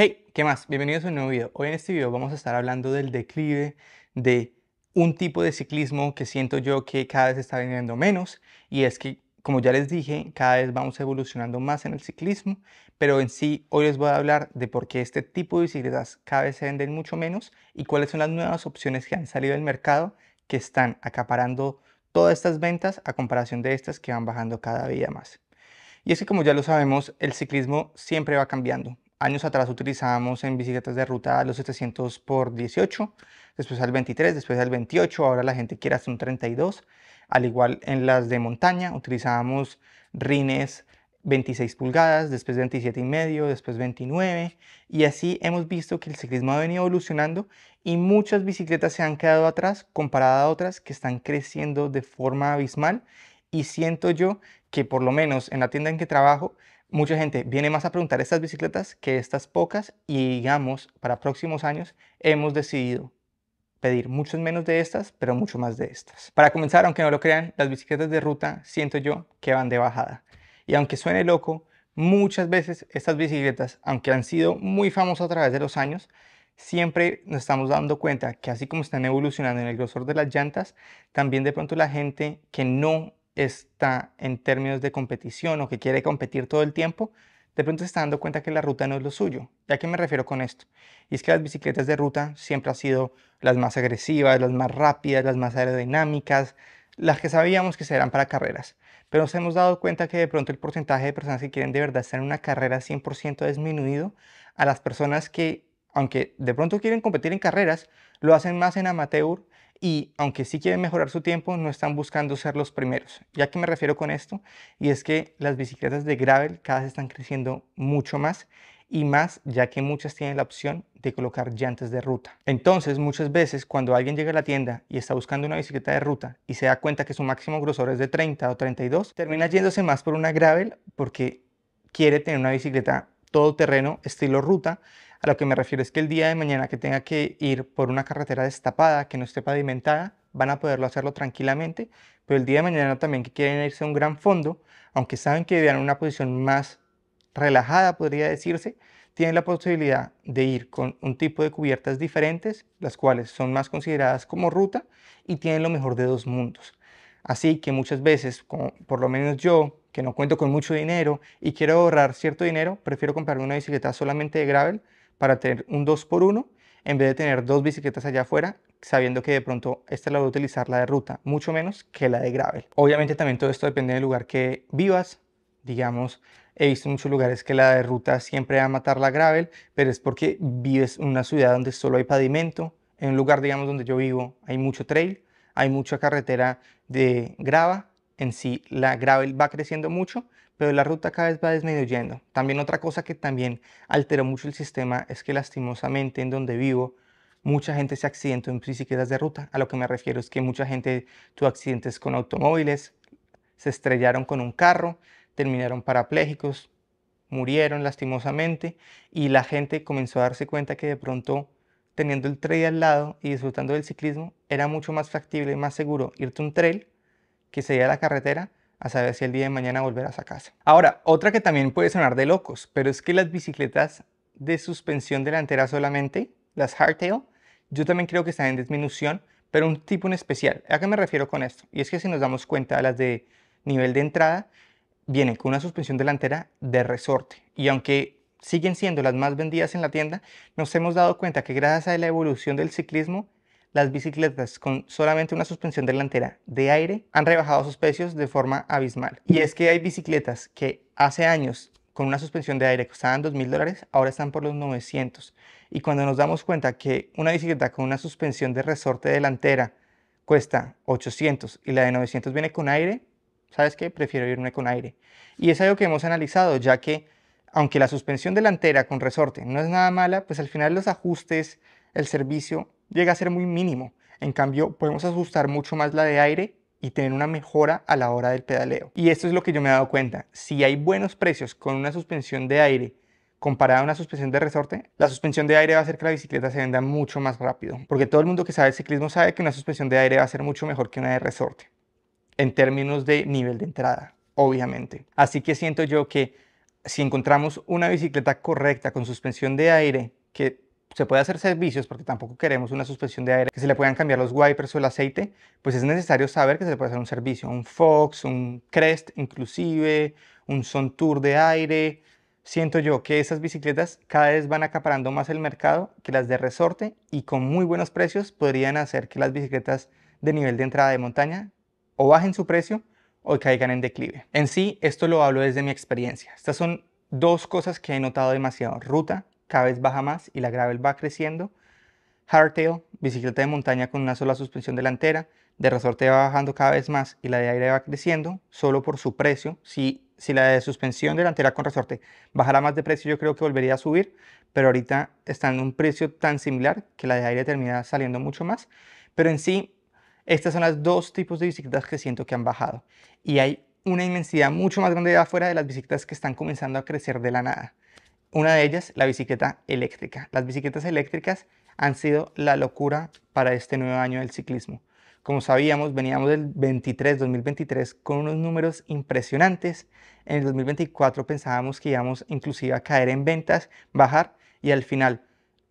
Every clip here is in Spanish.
Hey, ¿qué más? Bienvenidos a un nuevo video. Hoy en este video vamos a estar hablando del declive de un tipo de ciclismo que siento yo que cada vez está vendiendo menos y es que, como ya les dije, cada vez vamos evolucionando más en el ciclismo, pero en sí hoy les voy a hablar de por qué este tipo de bicicletas cada vez se venden mucho menos y cuáles son las nuevas opciones que han salido del mercado que están acaparando todas estas ventas a comparación de estas que van bajando cada día más. Y es que como ya lo sabemos, el ciclismo siempre va cambiando. Años atrás utilizábamos en bicicletas de ruta los 700 por 18, después al 23, después al 28, ahora la gente quiere hasta un 32. Al igual en las de montaña utilizábamos rines 26 pulgadas, después 27 y medio, después 29 y así hemos visto que el ciclismo ha venido evolucionando y muchas bicicletas se han quedado atrás comparada a otras que están creciendo de forma abismal y siento yo que por lo menos en la tienda en que trabajo mucha gente viene más a preguntar estas bicicletas que estas pocas y digamos, para próximos años hemos decidido pedir muchos menos de estas, pero mucho más de estas. Para comenzar, aunque no lo crean, las bicicletas de ruta siento yo que van de bajada. Y aunque suene loco, muchas veces estas bicicletas, aunque han sido muy famosas a través de los años, siempre nos estamos dando cuenta que así como están evolucionando en el grosor de las llantas, también de pronto la gente que no está en términos de competición o que quiere competir todo el tiempo, de pronto se está dando cuenta que la ruta no es lo suyo. ya a qué me refiero con esto? Y es que las bicicletas de ruta siempre han sido las más agresivas, las más rápidas, las más aerodinámicas, las que sabíamos que serán para carreras. Pero nos hemos dado cuenta que de pronto el porcentaje de personas que quieren de verdad estar en una carrera 100% ha disminuido a las personas que, aunque de pronto quieren competir en carreras, lo hacen más en amateur y aunque sí quieren mejorar su tiempo, no están buscando ser los primeros. ya que me refiero con esto? Y es que las bicicletas de gravel cada vez están creciendo mucho más y más ya que muchas tienen la opción de colocar llantas de ruta. Entonces muchas veces cuando alguien llega a la tienda y está buscando una bicicleta de ruta y se da cuenta que su máximo grosor es de 30 o 32, termina yéndose más por una gravel porque quiere tener una bicicleta todo terreno estilo ruta a lo que me refiero es que el día de mañana que tenga que ir por una carretera destapada, que no esté pavimentada, van a poderlo hacerlo tranquilamente, pero el día de mañana también que quieren irse a un gran fondo, aunque saben que vivan una posición más relajada, podría decirse, tienen la posibilidad de ir con un tipo de cubiertas diferentes, las cuales son más consideradas como ruta y tienen lo mejor de dos mundos. Así que muchas veces, por lo menos yo, que no cuento con mucho dinero y quiero ahorrar cierto dinero, prefiero comprar una bicicleta solamente de gravel para tener un 2x1 en vez de tener dos bicicletas allá afuera sabiendo que de pronto esta la voy a utilizar la de ruta, mucho menos que la de gravel. Obviamente también todo esto depende del lugar que vivas, digamos, he visto muchos lugares que la de ruta siempre va a matar la gravel, pero es porque vives en una ciudad donde solo hay pavimento, en un lugar, digamos, donde yo vivo hay mucho trail, hay mucha carretera de grava, en sí la gravel va creciendo mucho, pero la ruta cada vez va disminuyendo. También otra cosa que también alteró mucho el sistema es que lastimosamente en donde vivo, mucha gente se accidentó en bicicletas de ruta. A lo que me refiero es que mucha gente tuvo accidentes con automóviles, se estrellaron con un carro, terminaron parapléjicos, murieron lastimosamente y la gente comenzó a darse cuenta que de pronto teniendo el trail al lado y disfrutando del ciclismo, era mucho más factible, y más seguro irte un trail que sería la carretera a saber si el día de mañana volverás a casa. Ahora, otra que también puede sonar de locos, pero es que las bicicletas de suspensión delantera solamente, las hardtail, yo también creo que están en disminución, pero un tipo en especial. ¿A qué me refiero con esto? Y es que si nos damos cuenta, las de nivel de entrada vienen con una suspensión delantera de resorte. Y aunque siguen siendo las más vendidas en la tienda, nos hemos dado cuenta que gracias a la evolución del ciclismo, las bicicletas con solamente una suspensión delantera de aire han rebajado sus precios de forma abismal. Y es que hay bicicletas que hace años con una suspensión de aire costaban 2.000 dólares, ahora están por los 900. Y cuando nos damos cuenta que una bicicleta con una suspensión de resorte delantera cuesta 800 y la de 900 viene con aire, ¿sabes qué? Prefiero irme con aire. Y es algo que hemos analizado, ya que aunque la suspensión delantera con resorte no es nada mala, pues al final los ajustes, el servicio llega a ser muy mínimo. En cambio, podemos ajustar mucho más la de aire y tener una mejora a la hora del pedaleo. Y esto es lo que yo me he dado cuenta. Si hay buenos precios con una suspensión de aire comparada a una suspensión de resorte, la suspensión de aire va a hacer que la bicicleta se venda mucho más rápido. Porque todo el mundo que sabe el ciclismo sabe que una suspensión de aire va a ser mucho mejor que una de resorte. En términos de nivel de entrada, obviamente. Así que siento yo que si encontramos una bicicleta correcta con suspensión de aire que se puede hacer servicios, porque tampoco queremos una suspensión de aire, que se le puedan cambiar los wipers o el aceite, pues es necesario saber que se le puede hacer un servicio, un Fox, un Crest inclusive, un Sontour de aire. Siento yo que esas bicicletas cada vez van acaparando más el mercado que las de resorte y con muy buenos precios podrían hacer que las bicicletas de nivel de entrada de montaña o bajen su precio o caigan en declive. En sí, esto lo hablo desde mi experiencia. Estas son dos cosas que he notado demasiado. Ruta cada vez baja más y la gravel va creciendo. Hardtail, bicicleta de montaña con una sola suspensión delantera, de resorte va bajando cada vez más y la de aire va creciendo, solo por su precio. Si, si la de suspensión delantera con resorte bajara más de precio, yo creo que volvería a subir, pero ahorita está en un precio tan similar que la de aire termina saliendo mucho más. Pero en sí, estas son las dos tipos de bicicletas que siento que han bajado. Y hay una inmensidad mucho más grande afuera de las bicicletas que están comenzando a crecer de la nada. Una de ellas, la bicicleta eléctrica. Las bicicletas eléctricas han sido la locura para este nuevo año del ciclismo. Como sabíamos, veníamos del 23, 2023 con unos números impresionantes. En el 2024 pensábamos que íbamos inclusive a caer en ventas, bajar y al final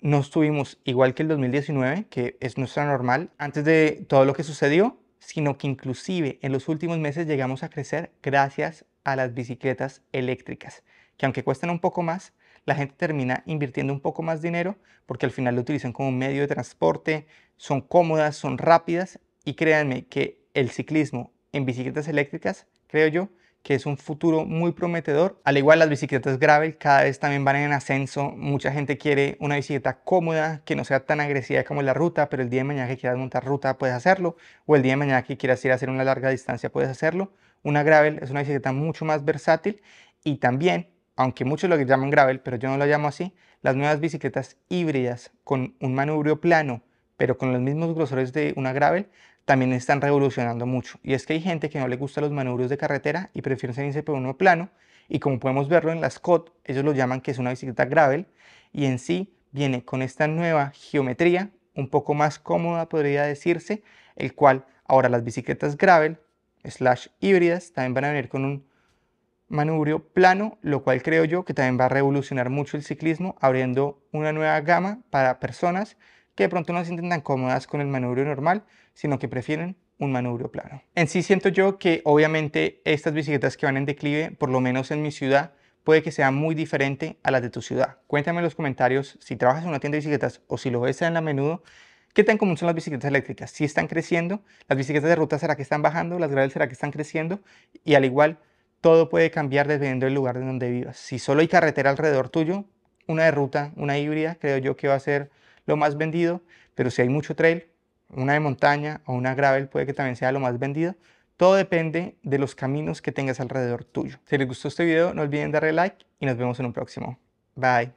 no estuvimos igual que el 2019, que es nuestra normal, antes de todo lo que sucedió, sino que inclusive en los últimos meses llegamos a crecer gracias a las bicicletas eléctricas, que aunque cuestan un poco más, la gente termina invirtiendo un poco más dinero porque al final lo utilizan como un medio de transporte, son cómodas, son rápidas y créanme que el ciclismo en bicicletas eléctricas, creo yo, que es un futuro muy prometedor. Al igual las bicicletas gravel cada vez también van en ascenso. Mucha gente quiere una bicicleta cómoda, que no sea tan agresiva como la ruta, pero el día de mañana que quieras montar ruta puedes hacerlo, o el día de mañana que quieras ir a hacer una larga distancia puedes hacerlo, una gravel es una bicicleta mucho más versátil y también, aunque muchos lo llaman gravel, pero yo no lo llamo así, las nuevas bicicletas híbridas con un manubrio plano, pero con los mismos grosores de una gravel, también están revolucionando mucho. Y es que hay gente que no le gusta los manubrios de carretera y prefieren salirse por uno plano. Y como podemos verlo en las Scott, ellos lo llaman que es una bicicleta gravel y en sí viene con esta nueva geometría un poco más cómoda podría decirse, el cual ahora las bicicletas gravel slash híbridas también van a venir con un manubrio plano, lo cual creo yo que también va a revolucionar mucho el ciclismo, abriendo una nueva gama para personas que de pronto no se sienten tan cómodas con el manubrio normal, sino que prefieren un manubrio plano. En sí siento yo que obviamente estas bicicletas que van en declive, por lo menos en mi ciudad, puede que sea muy diferente a las de tu ciudad. Cuéntame en los comentarios si trabajas en una tienda de bicicletas o si lo ves en la menudo ¿Qué tan común son las bicicletas eléctricas? Si están creciendo, las bicicletas de ruta será que están bajando, las gravel será que están creciendo y al igual todo puede cambiar dependiendo del lugar de donde vivas. Si solo hay carretera alrededor tuyo, una de ruta, una híbrida, creo yo que va a ser lo más vendido, pero si hay mucho trail, una de montaña o una gravel puede que también sea lo más vendido. Todo depende de los caminos que tengas alrededor tuyo. Si les gustó este video, no olviden darle like y nos vemos en un próximo. Bye.